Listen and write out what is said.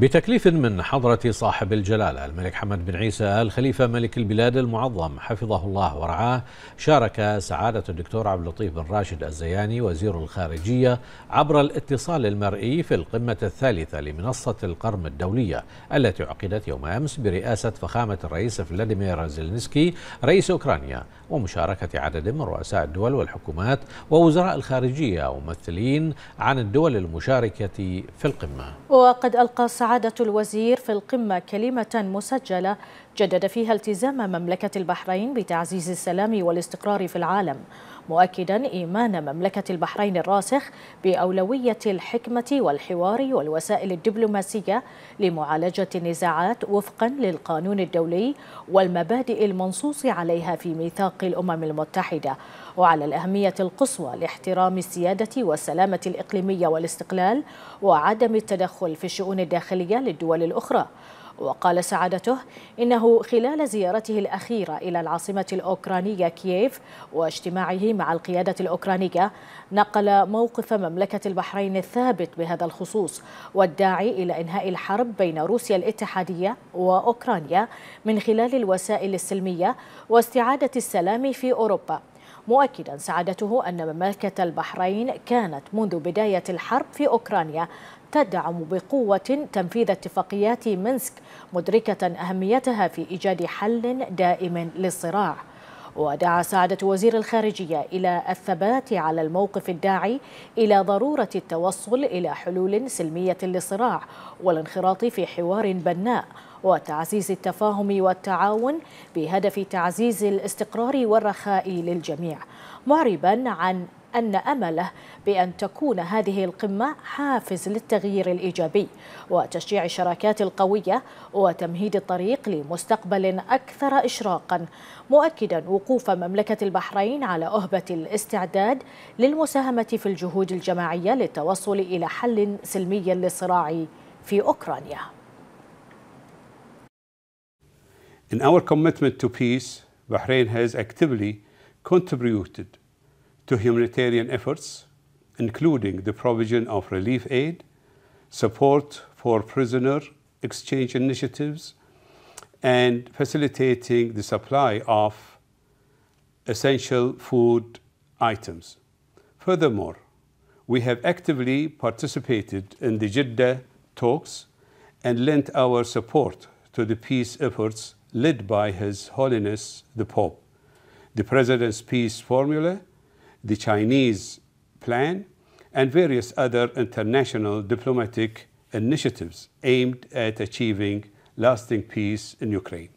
بتكليف من حضرة صاحب الجلالة الملك حمد بن عيسى الخليفة ملك البلاد المعظم حفظه الله ورعاه شارك سعادة الدكتور عبد اللطيف بن راشد الزياني وزير الخارجية عبر الاتصال المرئي في القمة الثالثة لمنصة القرم الدولية التي عقدت يوم أمس برئاسة فخامة الرئيس فلاديمير زيلنسكي رئيس أوكرانيا ومشاركة عدد من رؤساء الدول والحكومات ووزراء الخارجية وممثلين عن الدول المشاركة في القمة وقد ألقى سعادة الوزير في القمة كلمة مسجلة جدد فيها التزام مملكة البحرين بتعزيز السلام والاستقرار في العالم مؤكدا إيمان مملكة البحرين الراسخ بأولوية الحكمة والحوار والوسائل الدبلوماسية لمعالجة النزاعات وفقا للقانون الدولي والمبادئ المنصوص عليها في ميثاق الأمم المتحدة وعلى الأهمية القصوى لاحترام السيادة والسلامة الإقليمية والاستقلال وعدم التدخل في الشؤون الداخلية للدول الأخرى وقال سعادته إنه خلال زيارته الأخيرة إلى العاصمة الأوكرانية كييف واجتماعه مع القيادة الأوكرانية نقل موقف مملكة البحرين الثابت بهذا الخصوص والداعي إلى إنهاء الحرب بين روسيا الاتحادية وأوكرانيا من خلال الوسائل السلمية واستعادة السلام في أوروبا مؤكدا سعادته أن مملكة البحرين كانت منذ بداية الحرب في أوكرانيا تدعم بقوة تنفيذ اتفاقيات منسك مدركة أهميتها في إيجاد حل دائم للصراع ودعا سعادة وزير الخارجية إلى الثبات على الموقف الداعي إلى ضرورة التوصل إلى حلول سلمية للصراع والانخراط في حوار بناء وتعزيز التفاهم والتعاون بهدف تعزيز الاستقرار والرخاء للجميع معربا عن أن أمله بأن تكون هذه القمة حافز للتغيير الإيجابي وتشجيع الشراكات القوية وتمهيد الطريق لمستقبل أكثر إشراقا مؤكدا وقوف مملكة البحرين على أهبة الاستعداد للمساهمة في الجهود الجماعية للتوصل إلى حل سلمي للصراع في أوكرانيا In our commitment to peace, Bahrain has actively contributed to humanitarian efforts, including the provision of relief aid, support for prisoner exchange initiatives, and facilitating the supply of essential food items. Furthermore, we have actively participated in the Jeddah talks and lent our support to the peace efforts led by His Holiness the Pope. The President's Peace Formula the Chinese plan, and various other international diplomatic initiatives aimed at achieving lasting peace in Ukraine.